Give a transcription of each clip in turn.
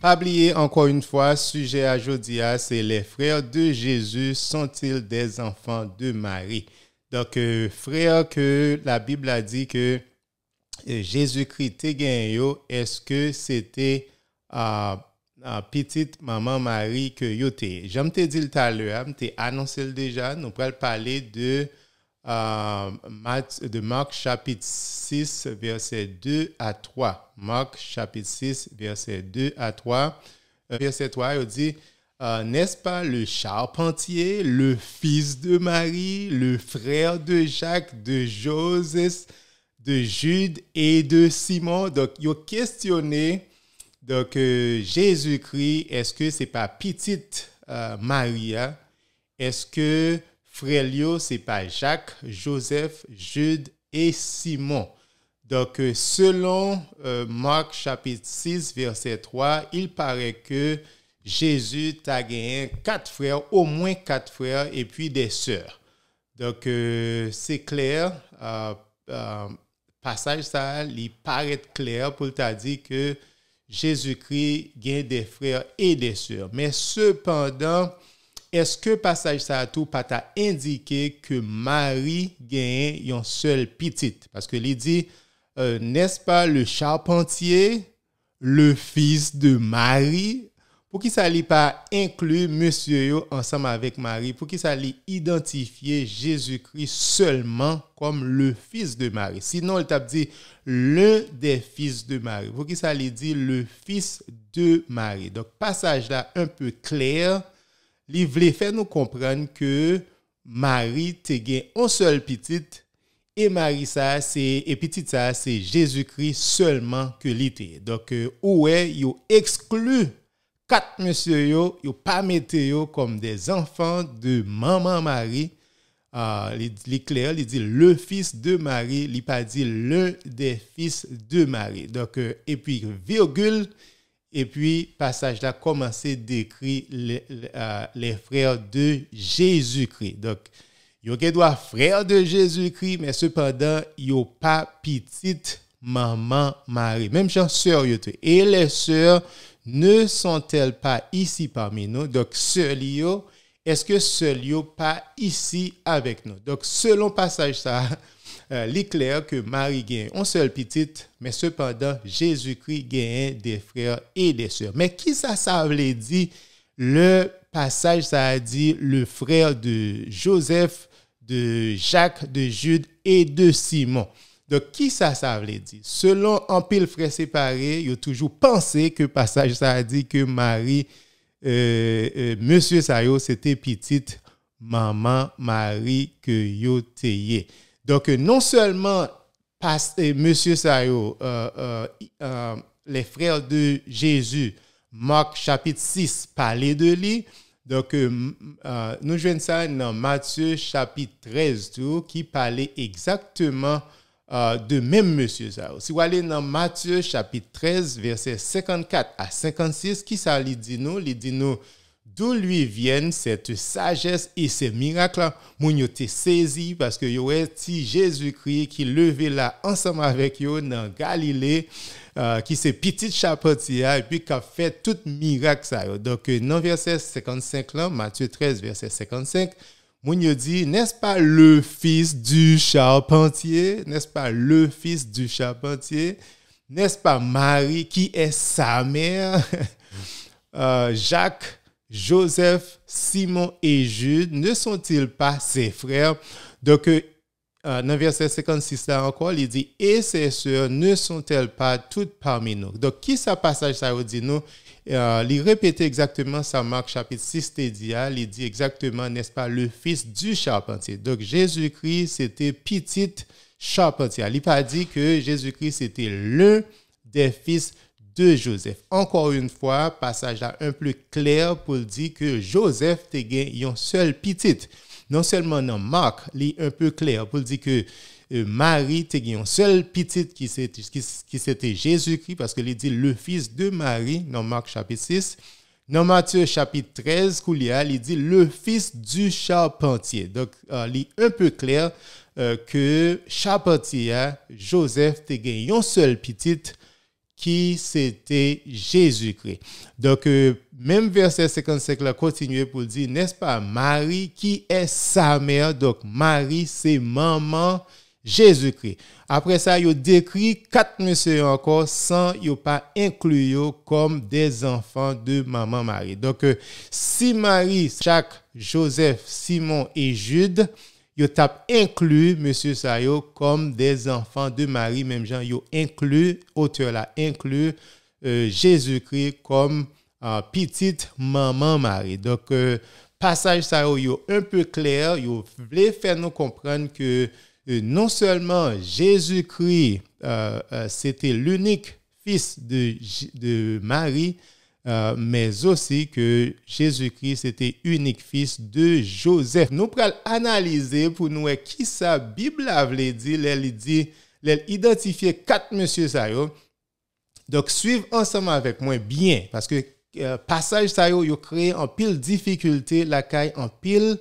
Pas encore une fois, sujet à Jodia, hein, c'est les frères de Jésus sont-ils des enfants de Marie? Donc, euh, frère que la Bible a dit que euh, Jésus-Christ est gagné, est-ce que c'était à euh, petite maman Marie que yoté? J'aime te dire tout à l'heure, je hein, annoncé déjà, nous allons parler de euh, de Marc chapitre 6, verset 2 à 3. Marc chapitre 6, verset 2 à 3. Euh, verset 3, il dit, euh, n'est-ce pas le charpentier, le fils de Marie, le frère de Jacques, de Joseph, de Jude et de Simon? Donc, il a questionné donc, Jésus-Christ, est-ce que c'est pas petite Marie? Hein? Est-ce que Frélio, c'est pas Jacques, Joseph, Jude et Simon. Donc, euh, selon euh, Marc chapitre 6, verset 3, il paraît que Jésus a gagné quatre frères, au moins quatre frères, et puis des sœurs. Donc, euh, c'est clair. passage ça, il paraît clair pour t'a dit que Jésus-Christ gagne des frères et des sœurs. Mais cependant, Eske pasaj sa tou pata indike ke mari gen yon sol pitit? Paske li di, euh, nes pa le charpentier, le fils de mari? Pou ki sa li pa inkluy monsiyo yo ansam avek mari? Pou ki sa li identifiye Jezoukri solman kom le fils de mari? Sinon le tap di, le de fils de mari? Pou ki sa li di, le fils de mari? Donk pasaj la un peu kler. li vle fè nou komprenn ke mari te gen an sol pitit, e mari sa, e pitit sa, se Jezoukri solman ke li te. Dok euh, ouè, yo eksklu katmese yo, yo pa mette yo kom de zanfan de maman mari, ah, li kler, li di le fis de mari, li pa di le de fis de mari. Dok epi euh, virgul, Et puis, passage là, commencé décrit les, euh, les, frères de Jésus-Christ. Donc, yo des frère de Jésus-Christ, mais cependant, il a pas petite maman Marie. Même chose sœur Et les sœurs ne sont-elles pas ici parmi nous? Donc, sœur est-ce que n'est pas ici avec nous? Donc, selon passage ça, est euh, clair que Marie gagne. un seul petite, mais cependant, Jésus-Christ gagne des frères et des sœurs. Mais qui ça, ça voulait dire? Le passage, ça a dit le frère de Joseph, de Jacques, de Jude et de Simon. Donc, qui ça, ça voulait dire? Selon un pile frère séparé, il a toujours pensé que passage, ça a dit que Marie, euh, euh, Monsieur Sayo, c'était petite maman Marie que yo donc, euh, non seulement euh, M. Sayo, euh, les frères de Jésus, Marc chapitre 6, parlait de lui. Donc, nous jouons ça dans Matthieu chapitre 13, qui parlait exactement de même Monsieur Sayo. Si vous allez dans Matthieu chapitre 13, verset 54 à 56, qui ça lui dit nous? dit nous d'où lui viennent cette sagesse et ces miracles mon yo te saisi parce que yo si Jésus-Christ qui levé là ensemble avec yo dans Galilée euh, qui se petit charpentier, et puis qui a fait tout miracle ça donc euh, dans verset 55 Matthieu 13 verset 55 mon dit n'est-ce pas le fils du charpentier n'est-ce pas le fils du charpentier n'est-ce pas Marie qui est sa mère euh, Jacques Joseph, Simon et Jude ne sont-ils pas ses frères? Donc, euh, dans le verset 56 là encore, il dit, et ses sœurs ne sont-elles pas toutes parmi nous? Donc, qui ce passage, ça dit nous? Euh, il répétait exactement ça, Marc chapitre 6, ah, il dit exactement, n'est-ce pas, le fils du charpentier. Donc, Jésus-Christ, c'était petit charpentier. Il n'a pas dit que Jésus-Christ, c'était l'un des fils Joseph. Encore une fois, passage là un peu clair pour dire que Joseph te gagne un seul petit. Non seulement dans Marc, lit un peu clair pour dire que euh, Marie te gagne un seul petit qui c'était Jésus-Christ parce qu'il dit le fils de Marie dans Marc chapitre 6. Dans Matthieu chapitre 13, Koulia, il dit le fils du charpentier. Donc, euh, il est un peu clair euh, que charpentier, Joseph, te un seul petit qui c'était Jésus-Christ. Donc, euh, même verset 55 là continue pour dire, n'est-ce pas Marie qui est sa mère? Donc, Marie, c'est maman Jésus-Christ. Après ça, il décrit quatre messieurs encore sans il pas inclure comme des enfants de maman Marie. Donc, euh, si Marie, Jacques, Joseph, Simon et Jude, yo tap inclus monsieur Sayo comme des enfants de Marie même Jean yo inclut, auteur là inclut euh, Jésus-Christ comme euh, petite maman Marie donc euh, passage ça yo un peu clair yo voulait faire nous comprendre que non seulement Jésus-Christ c'était l'unique fils de Marie euh, mais aussi que Jésus-Christ était unique fils de Joseph. Nous allons analyser pour nous qui sa Bible avait dit, elle dit, elle identifié quatre messieurs Donc suivez ensemble avec moi bien parce que le euh, passage ça a créé en pile difficulté la caille en pile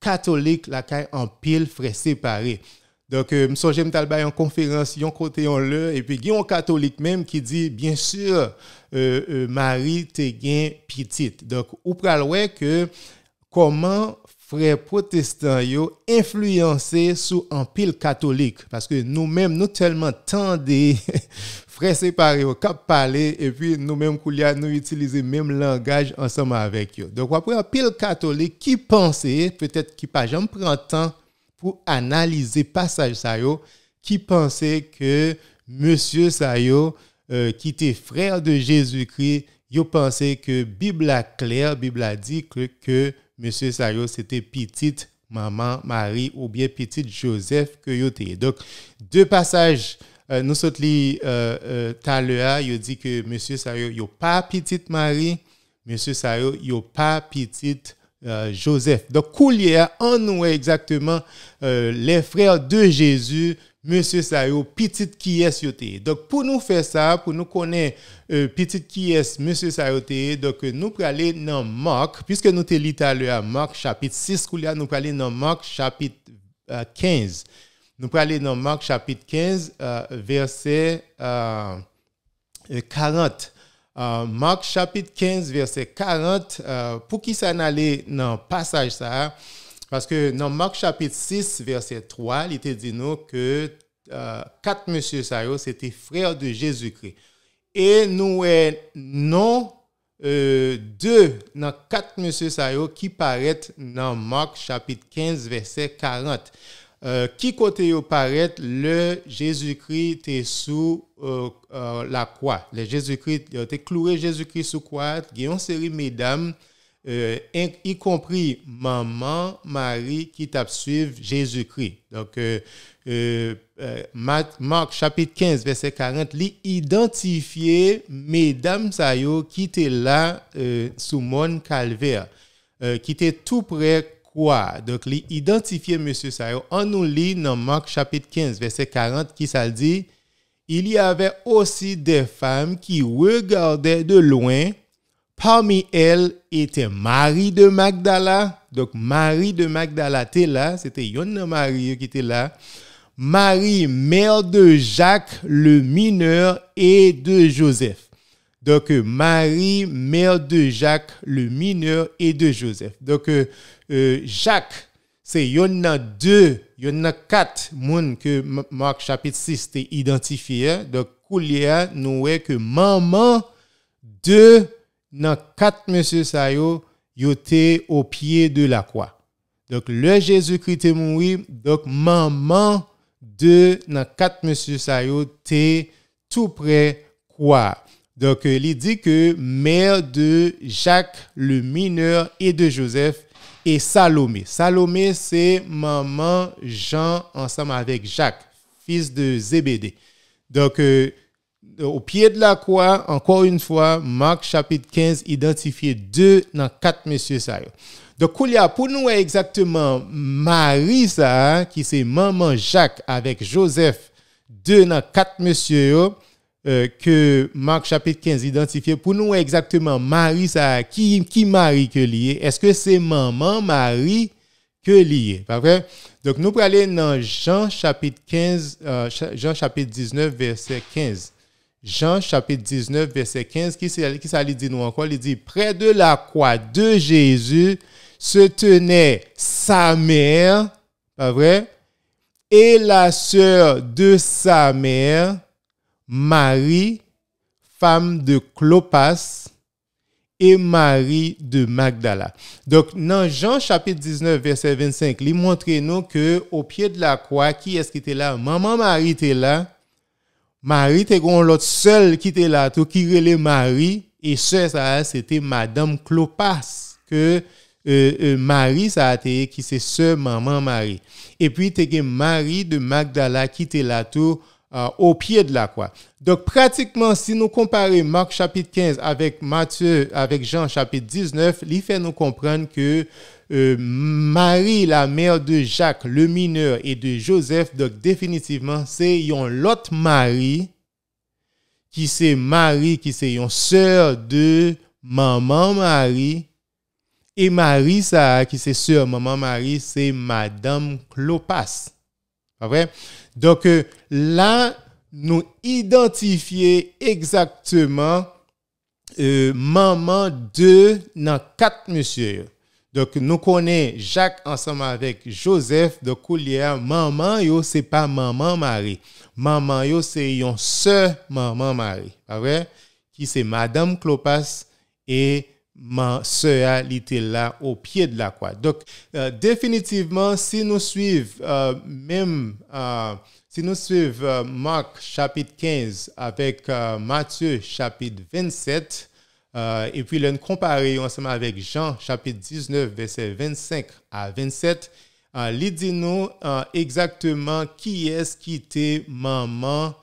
catholique la caille en pile frais séparés. Donc, je me souviens en conférence, yon côté le, et puis il y un catholique même qui dit, bien sûr, euh, euh, Marie Teguien Petit. Donc, vous parlez que comment Frère Protestant a influencé sur un pile catholique. Parce que nous-mêmes, nous tellement tendons Frère Séparé au cap et puis nous-mêmes, nous utilisons même langage ensemble avec eux. Donc, après un pile catholique, qui pensait, peut-être qu'il prend pas jamais temps pour analyser le passage, qui pensait que Monsieur Sayo... Euh, qui étaient frères de Jésus-Christ, ils pensaient que Bible a clair, Bible a dit que, M. Monsieur Sayo c'était petite maman Marie ou bien petite Joseph que était. Donc, deux passages. Euh, nous sommes li euh, euh, il dit que Monsieur Sayo, a pas petite Marie, Monsieur Sayo, a pas petite euh, Joseph. Donc, coulier, en nous exactement les frères de Jésus monsieur Sayo, petite qui est yoté donc pour nous faire ça pour nous connaître euh, petite petit qui est monsieur ça donc euh, nous pour aller dans Marc puisque nous t'ai lu à Marc chapitre 6 nous pouvons aller dans Marc chapitre euh, 15 nous pouvons aller dans Marc chapitre 15 verset 40 Marc chapitre 15 verset 40 pour qui s'en n'allait dans le passage ça parce que dans Marc chapitre 6, verset 3, il était dit nous que euh, quatre messieurs saillants c'était frères de Jésus-Christ. Et nous eh, non euh, deux dans quatre messieurs Sayo qui paraissent dans Marc chapitre 15, verset 40. Euh, qui côté paraît le Jésus-Christ est sous la croix. Le Jésus-Christ été cloué Jésus-Christ sous croix. Il y une série mesdames euh, y compris maman, Marie qui t'a Jésus-Christ. Donc, euh, euh, Marc chapitre 15, verset 40, lui identifier mesdames Sayo qui étaient là sous mon calvaire, qui étaient tout près quoi. Donc, lui identifier monsieur Sayo. On nous lit dans Marc chapitre 15, verset 40, qui ça dit, il y avait aussi des femmes qui regardaient de loin Parmi elles était Marie de Magdala. Donc Marie de Magdala était là. C'était Yonne Marie qui était là. Marie, mère de Jacques le mineur et de Joseph. Donc Marie, mère de Jacques le mineur et de Joseph. Donc euh, euh, Jacques, c'est Yonne deux, a quatre Moun que Marc chapitre 6 était identifié. Donc Koulia nous est que maman de dans quatre monsieur Sayo, au pied de la croix. Donc le Jésus-Christ est mort, donc maman de dans quatre monsieur Sayo était tout près croix. Donc euh, il dit que mère de Jacques le mineur et de Joseph et Salomé. Salomé c'est maman Jean ensemble avec Jacques, fils de Zébédée. Donc euh, au pied de la croix, encore une fois, Marc chapitre 15 identifié deux dans quatre messieurs ça. Donc, pour nous, exactement Marie, ça, qui c'est maman Jacques avec Joseph, deux dans quatre messieurs, euh, que Marc chapitre 15 identifié, pour nous, exactement Marie, ça, qui, qui Marie que lié? Est-ce que c'est maman Marie que lié? Donc, nous allons dans Jean chapitre 15, euh, Jean chapitre 19, verset 15. Jean chapitre 19, verset 15, qui s'allie dit nous encore? Il dit, près de la croix de Jésus se tenait sa mère, pas vrai? Et la sœur de sa mère, Marie, femme de Clopas, et Marie de Magdala. Donc, dans Jean chapitre 19, verset 25, il montre nous que au pied de la croix, qui est-ce qui était là? Maman Marie était là Marie était l'autre seule qui était là, tout qui relait Marie et sœur ça c'était madame Clopas que e, e, Marie ça a qui c'est sœur maman Marie. Et puis tu Marie de Magdala qui était là tout au pied de la croix. Donc pratiquement si nous comparons Marc chapitre 15 avec Matthieu avec Jean chapitre 19, il fait nous comprendre que euh, Marie, la mère de Jacques, le mineur, et de Joseph. Donc, définitivement, c'est l'autre Marie qui c'est Marie, qui c'est une sœur de maman Marie. Et Marie, ça, qui c'est sœur maman Marie, c'est Madame Clopas. Donc, euh, là, nous identifions exactement euh, maman de dans quatre monsieur. Donc, nous connaissons Jacques ensemble avec Joseph de Coulière. Maman, yo, c'est pas maman Marie. Maman, yo, c'est une sœur maman Marie. Pas vrai? Qui c'est Madame Clopas et ma sœur était là au pied de la croix. Donc, euh, définitivement, si nous suivons euh, même, euh, si nous suivons Marc chapitre 15 avec Matthieu chapitre 27, euh, et puis, nous comparé ensemble avec Jean, chapitre 19, verset 25 à 27, euh, nous euh, exactement qui est-ce qui était maman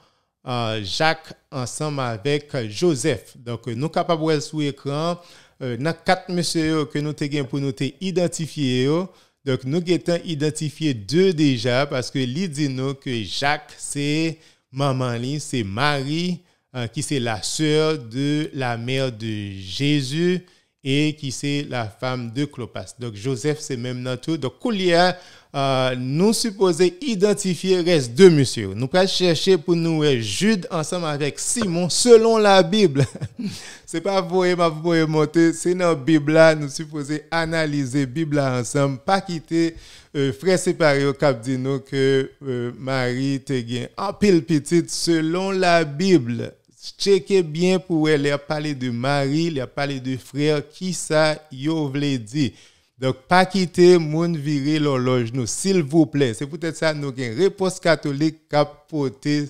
euh, Jacques ensemble avec Joseph. Donc, nous capables de sous écran, dans quatre messieurs que nous avons pour nous Donc, nous avons identifié deux déjà parce que il nous que Jacques, c'est maman, c'est Marie. Euh, qui c'est la sœur de la mère de Jésus et qui c'est la femme de Clopas. Donc Joseph, c'est même dans tout. Donc Koulia, euh, nous supposons identifier reste de monsieur. Nous pas chercher pour nous Jude ensemble avec Simon selon la Bible. c'est pas pour vous pouvez monter, c'est notre Bible là, nous supposons analyser la Bible là ensemble, pas quitter euh, frère séparé au cap Dino que euh, Marie te en pile petite selon la Bible. Checkez bien pour elle. parler de mari, elle a de frère. Qui ça, yo voulait dire? Donc, pas quitter, moun virer l'horloge, nous, s'il vous plaît. C'est peut-être ça, nous, une réponse catholique capotée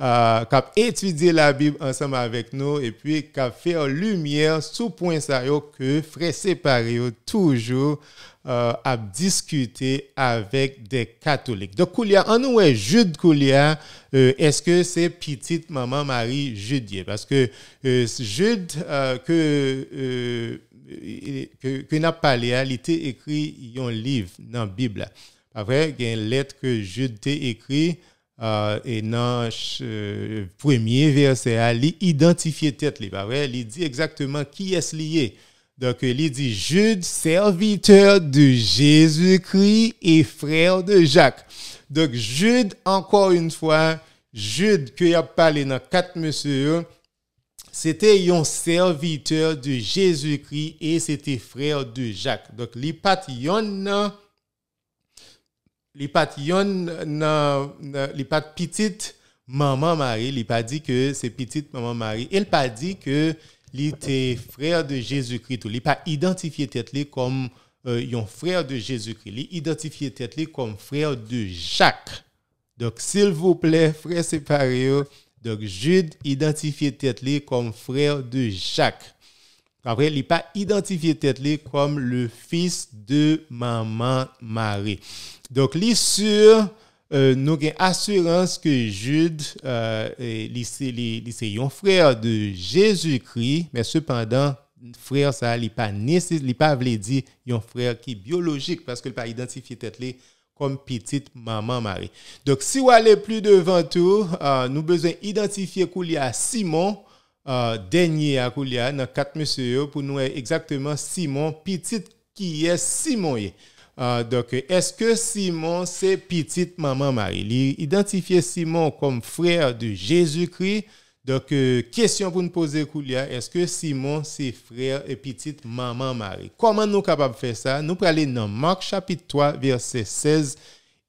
Euh, kap etwidye la Bib ansem avèk nou, epwi kap fè an lumye an sou pwensay yo ke fwè separe yo toujou ap diskute avèk de katolik. Dok koulyan, an nou wè joud koulyan, eske se pitit maman mari joudye. Paske joud ke nap palea, li te ekri yon liv nan Bib la. Apre, gen let ke joud te ekri Euh, et dans le euh, premier verset, il identifie tête, il il dit exactement qui est lié. Donc, il dit Jude, serviteur de Jésus-Christ et frère de Jacques. Donc, Jude, encore une fois, Jude, que a parlé dans quatre messieurs, c'était un serviteur de Jésus-Christ et c'était frère de Jacques. Donc, il n'y a Li pat yon, li pat pitit maman mari, li pat di ke se pitit maman mari, el pa di ke li te freyre de Jezikritou. Li pa identifiye tet li kom euh, yon freyre de Jezikritou, li identifiye tet li kom freyre de Jacques. Dok sil vople, freyre separe yo, dok jid identifiye tet li kom freyre de Jacques. Kapre li pa identifiye tet li kom le fis de maman mare. Donk li sur euh, nou gen asurans ke Jude li se yon freyre de Jezu Kri, men sepandan freyre sa li pa vle di yon freyre ki biologik paske li pa identifiye tet li kom pitit maman mare. Donk si wale pli devan tou, euh, nou bezwen identifiye kou li a Simon Euh, denye akou liya nan kat mese yo pou nou e egzakteman Simon pitit ki e Simon ye. Euh, Dok eske Simon se pitit maman mari? Li identifiye Simon kom freyre de Jezu kri? Dok kesyon pou nou pose akou liya eske Simon se freyre e pitit maman mari? Koman nou kapab fey sa? Nou prale nan Mark chapit 3 verse 16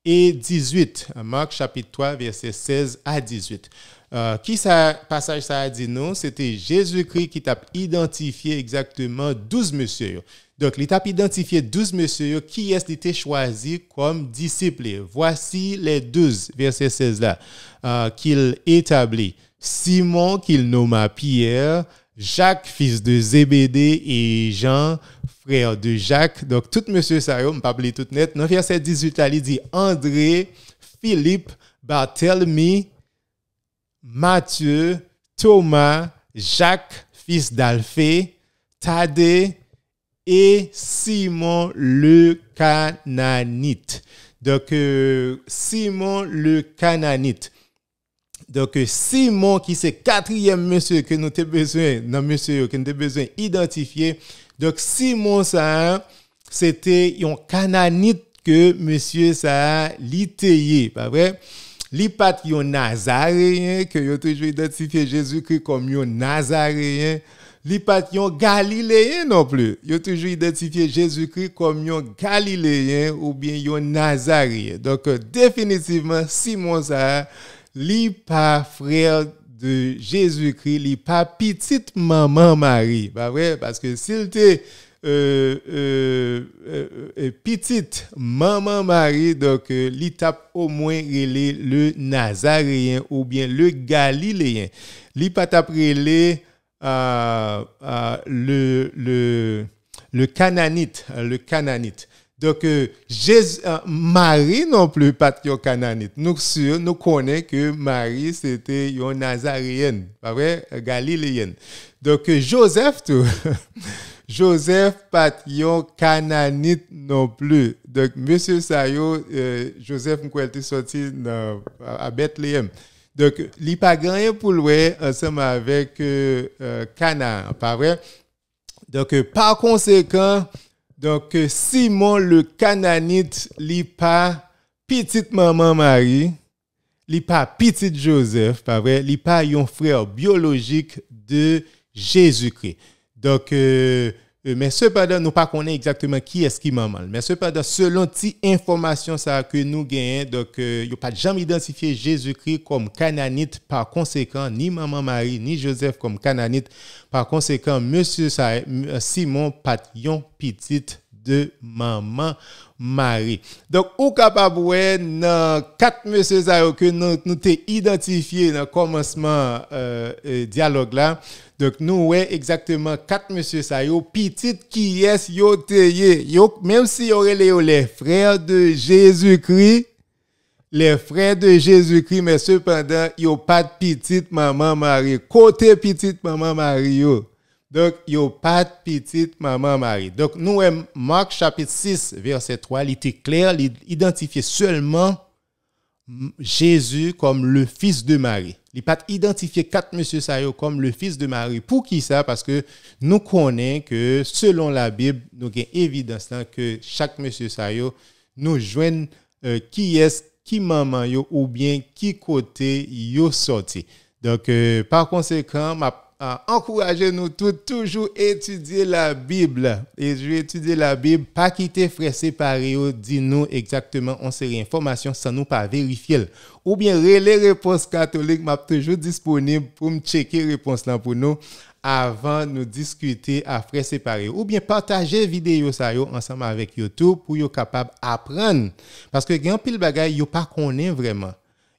e 18. Mark chapit 3 verse 16 a 18. Ok. Euh, qui ça, passage ça a dit non? C'était Jésus-Christ qui t'a identifié exactement 12 messieurs. Donc, il t'a identifié 12 messieurs qui est-ce choisi comme disciples. Voici les 12, verset 16 là, euh, qu'il établit. Simon qu'il nomma Pierre, Jacques, fils de Zébédée, et Jean, frère de Jacques. Donc, tout monsieur ça a pas tout net. Dans verset 18, il dit André, Philippe, Barthélemy, Matthieu, Thomas, Jacques, fils d'Alphée, Thaddée et Simon le Cananite. Donc, euh, Simon le Cananite. Donc, euh, Simon, qui c'est quatrième monsieur que nous avons besoin, non, monsieur que nous avons besoin Donc, Simon, ça, c'était un Cananite que monsieur, ça, l'était pas vrai? Les pat Nazaréen, que toujours identifié Jésus-Christ comme yon Nazaréen. les pat Galiléen non plus. Yo toujours identifié Jésus-Christ comme yon Galiléen ou bien yon Nazaréen. Donc, euh, définitivement, Simon ça, li pas frère de Jésus-Christ, li pas petite maman Marie. Parce que s'il était euh, euh, euh, petite maman Marie, donc l'étape au moins est le Nazaréen ou bien le Galiléen. L'étape relé le, le, le Cananite, le Cananite. Donc, Jésus, Marie non plus, pas de cananite. Nous, nous connaissons que Marie, c'était une Nazaréenne, pas vrai, Galiléenne. Donc, Joseph, tout. Joseph Patillon Cananite non plus. Donc, Monsieur Sayo, euh, Joseph m'a était sorti à, Bethléem. Donc, il pas gagné pour lui ensemble avec canan, euh, euh, pas vrai? Donc, par conséquent, donc, Simon le Cananite, n'est pas petite maman Marie, il pas petite Joseph, pas vrai? Il pas un frère biologique de Jésus-Christ. Donk, men sepadan nou pa konen ekzakteman ki eski mamal. Men sepadan, selon ti informasyon euh, sa ke nou gen, donk, yo pa jam identifiye Jezoukri kom kananit, pa konsekant, ni mamamari, ni Jozef kom kananit, pa konsekant, Monsi Simon pat yon pitit de maman Marie. Donc, ou capable de quatre messieurs que nous nous identifiés dans le commencement euh, dialogue là. Donc, nous ouais exactement quatre messieurs ça petit qui est yo yo même si aurait les frères de Jésus-Christ les frères de Jésus-Christ, mais cependant, ils pas de petite maman Marie. Côté petite maman Marie, donc, il n'y a pas de petite maman Marie. Donc, nous, Marc chapitre 6, verset 3, il était clair, il identifiait seulement Jésus comme le fils de Marie. Il pas identifié quatre monsieur Sayo comme le fils de Marie. Pour qui ça? Parce que nous connaissons que selon la Bible, nous avons évidence que chaque monsieur Sayo nous joigne euh, qui est, qui maman yo, ou bien qui côté yo sorti. Donc, euh, par conséquent, ma encouragez-nous tous, toujours étudier la Bible. Et je vais étudier la Bible, pas quitter Frère Séparé, dis-nous exactement, on sait informations, sans nous pas vérifier. Ou bien, les réponses catholiques, m'a toujours disponible pour me checker réponse là pour nous avant de nous discuter à Frère Séparé. Ou bien, partager vidéo ensemble avec YouTube pour yo capable d'apprendre. Parce que grand pile bagaille, yo pas connaît vraiment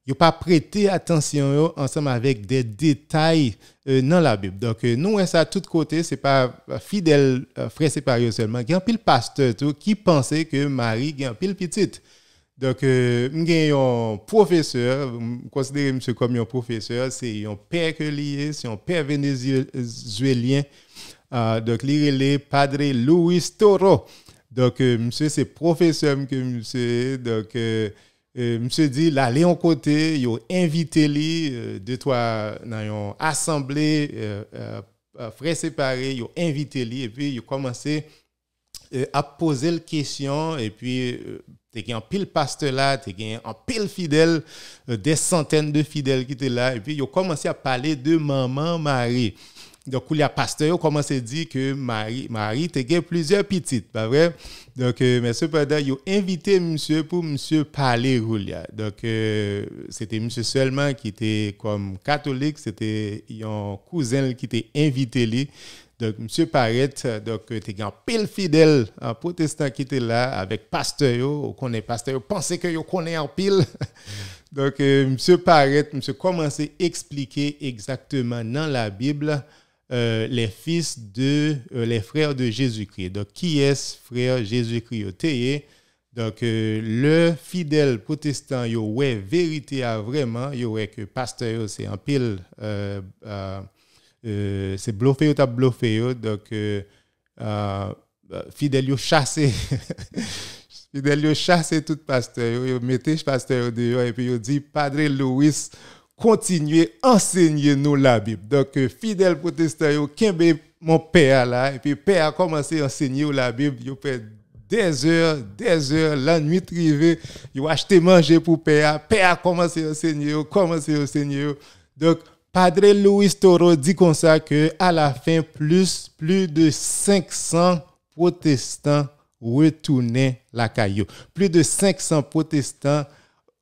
n'ont pas prêté attention ensemble avec des détails dans euh, la Bible. Donc, euh, nous, ça à tous côtés, ce n'est pas fidèle, euh, frère séparé seulement. Il y a un pile pasteur qui pensait que Marie est un pile petite. Donc, a un professeur, considérez monsieur comme un professeur, c'est un père que lié, c'est un père vénézuélien. Ah, donc, il est Padre Louis Toro. Donc, monsieur, c'est professeur que monsieur. Donc, euh, monsieur dit, là, allez en côté, ils ont invité lui, euh, de deux, trois, dans une assemblée, séparés, ils ont invité lui, et puis ils ont commencé euh, à poser les question et puis, tu es en pile pasteur là, tu es un pile fidèle, des centaines de fidèles qui étaient là, et puis ils ont commencé à parler de maman Marie. Donc, il y a pasteur commencé à dit que Marie, Marie te plusieurs petites, pas vrai? Donc, euh, mais cependant, il a invité monsieur pour monsieur parler, Donc, euh, c'était monsieur seulement qui était comme catholique, c'était un cousin qui était invité Donc, monsieur Paret, donc, était euh, un pile fidèle, un protestant qui était là avec pasteur, on est pasteur, pensez que vous connaissez en pile. donc, monsieur M. monsieur commençait à expliquer exactement dans la Bible, euh, les fils de, euh, les frères de Jésus-Christ. Donc, qui est ce frère Jésus-Christ? E. Donc, euh, le fidèle protestant, yo, ouais, vérité à vraiment, yo, ouais, que pasteur, c'est un pile, c'est bluffé ou t'as bluffé, donc, fidèle, yo, chassé. fidèle, yo, chassé tout pasteur, yo, mettez pasteur et puis yo, dit, Padre Louis, continuer à enseigner nous la Bible. Donc, euh, protestant, protestant, Kembe, mon père là, et puis père a commencé à enseigner la Bible, il fait des heures, des heures, la nuit privée, il a acheté manger pour père, père a commencé à enseigner, commencé à enseigner. Donc, Padre Louis Toro dit comme ça que à la fin, plus, plus de 500 protestants retournaient la caillou. Plus de 500 protestants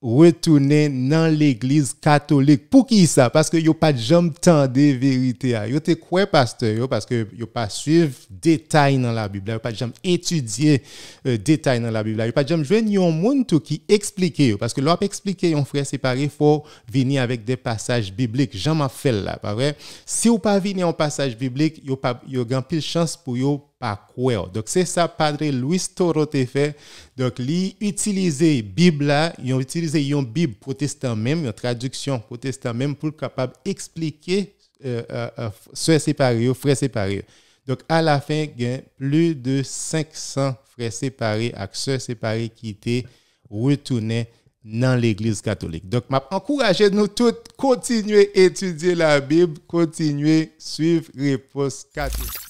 retourner dans l'église catholique. Pour qui ça? Parce que yo pas de jambes de vérité. Yo te quoi pasteur parce que yo pas suivre détail dans la Bible. y'a pas de étudier euh, détail dans la Bible. Yo pas jamais un monde qui explique parce que l'on expliquer on frère séparé faut venir avec des passages bibliques. J'en m'en fait là, pas vrai? Si ou pas venir en passage biblique, yo pas yo grand pile chance pour yo quoi. Donc, c'est ça, Padre Louis Toro te fait. Donc, lui, utiliser Bible là, ils ont utilisé une Bible protestant même, une traduction protestant même pour capable expliquer euh, euh, ce euh, séparés, frères séparés. Donc, à la fin, il y a plus de 500 frères séparés et séparés qui étaient retournés dans l'Église catholique. Donc, je encouragé nous tous continuer à étudier la Bible, continuer à suivre réponses catholiques.